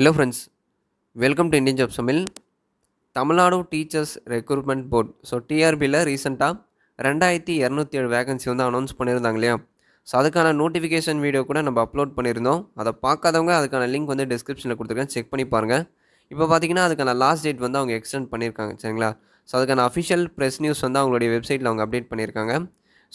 hello friends welcome to Indian job சமில் Tamil Nadu teachers recruitment board so டிஆர்பியில் ரீசெண்டாக ரெண்டாயிரத்தி இரநூத்தி ஏழு வேகன்சி வந்து அனௌன்ஸ் பண்ணியிருந்தாங்க இல்லையா ஸோ அதுக்கான நோட்டிஃபிகேஷன் வீடியோ கூட நம்ம அப்லோட் பண்ணியிருந்தோம் அதை பார்க்காதவங்க அதுக்கான லிங்க் வந்து டிஸ்கிரிப்ஷனில் கொடுத்துருக்கேன் செக் பண்ணி பாருங்கள் இப்போ பார்த்தீங்கன்னா அதுக்கான லாஸ்ட் டேட் வந்து அவங்க எக்ஸ்டெண்ட் பண்ணியிருக்காங்க சரிங்களா ஸோ அதுக்கான அஃபிஷியல் ப்ரெஸ் நியூஸ் வந்து அவங்களுடைய வெப்சைட்டில் அவங்க அப்டேட் பண்ணியிருக்காங்க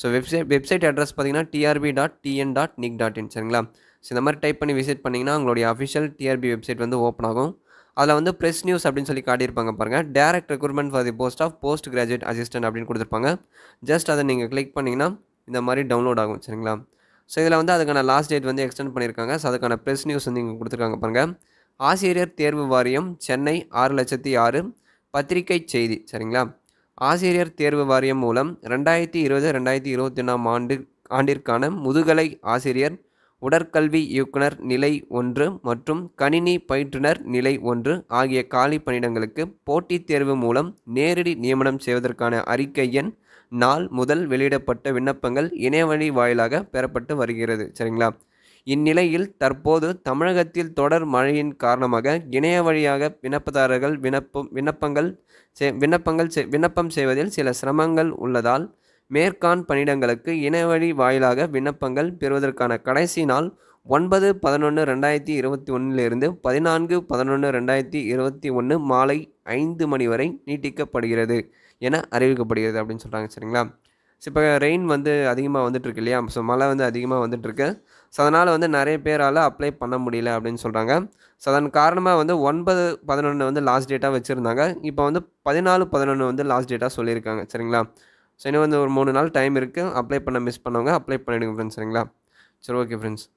ஸோ வெப்சைட் வெப்சைட் அட்ரஸ் பார்த்தீங்கன்னா TRB dot TN dot nic dot in சரிங்களா ஸோ இந்த மாதிரி டைப் பண்ணி விசிட் பண்ணிங்கன்னா உங்களுடைய அஃபிஷியல் டிஆர்பி வெப்சைட் வந்து ஓப்பன் ஆகும் அதில் வந்து ப்ரெஸ் நியூஸ் அப்படின்னு சொல்லி காட்டியிருப்பாங்க பாருங்கள் direct recruitment for the post of post graduate assistant அப்படின்னு கொடுத்துருப்பாங்க ஜஸ்ட் அதை நீங்கள் கிளிக் பண்ணிங்கன்னா இந்த மாதிரி டவுன்லோட் ஆகும் சரிங்களா ஸோ இதில் வந்து அதுக்கான லாஸ்ட் டேட் வந்து எக்ஸ்டெண்ட் பண்ணியிருக்காங்க ஸோ அதுக்கான ப்ரெஸ் நியூஸ் வந்து இங்கே கொடுத்துருக்காங்க பாருங்கள் ஆசிரியர் தேர்வு வாரியம் சென்னை ஆறு லட்சத்தி ஆறு பத்திரிகை செய்தி சரிங்களா ஆசிரியர் தேர்வு வாரியம் மூலம் ரெண்டாயிரத்தி இருபது ரெண்டாயிரத்தி இருபத்தி ஒன்றாம் ஆண்டு ஆண்டிற்கான முதுகலை ஆசிரியர் உடற்கல்வி இயக்குனர் நிலை ஒன்று மற்றும் கணினி பயிற்றுனர் நிலை ஒன்று ஆகிய காலி பணியிடங்களுக்கு போட்டித் தேர்வு மூலம் நேரடி நியமனம் செய்வதற்கான அறிக்கை எண் நாள் முதல் வெளியிடப்பட்ட விண்ணப்பங்கள் இணையவழி வாயிலாக பெறப்பட்டு வருகிறது சரிங்களா இந்நிலையில் தற்போது தமிழகத்தில் தொடர் மழையின் காரணமாக இணைய வழியாக விண்ணப்பதாரர்கள் விண்ணப்பம் விண்ணப்பங்கள் விண்ணப்பங்கள் விண்ணப்பம் செய்வதில் சில சிரமங்கள் உள்ளதால் மேற்கான் பணியிடங்களுக்கு இணையவழி வாயிலாக விண்ணப்பங்கள் பெறுவதற்கான கடைசி நாள் ஒன்பது பதினொன்று ரெண்டாயிரத்தி இருபத்தி ஒன்றிலிருந்து பதினான்கு பதினொன்று ரெண்டாயிரத்தி இருபத்தி ஒன்று மாலை ஐந்து மணி வரை நீட்டிக்கப்படுகிறது என அறிவிக்கப்படுகிறது அப்படின்னு சொல்கிறாங்க சரிங்களா ஸோ இப்போ ரெயின் வந்து அதிகமாக வந்துட்டுருக்கு இல்லையா ஸோ மழை வந்து அதிகமாக வந்துட்டுருக்கு ஸோ அதனால் வந்து நிறைய பேரால் அப்ளை பண்ண முடியல அப்படின்னு சொல்கிறாங்க ஸோ அதன் காரணமாக வந்து ஒன்பது பதினொன்று வந்து லாஸ்ட் டேட்டாக வச்சுருந்தாங்க இப்போ வந்து பதினாலு பதினொன்று வந்து லாஸ்ட் டேட்டாக சொல்லியிருக்காங்க சரிங்களா ஸோ இன்னும் வந்து ஒரு மூணு நாள் டைம் இருக்குது அப்ளை பண்ண மிஸ் பண்ணவங்க அப்ளை பண்ணிவிடுங்க ஃப்ரெண்ட்ஸ் சரிங்களா சரி ஓகே ஃப்ரெண்ட்ஸ்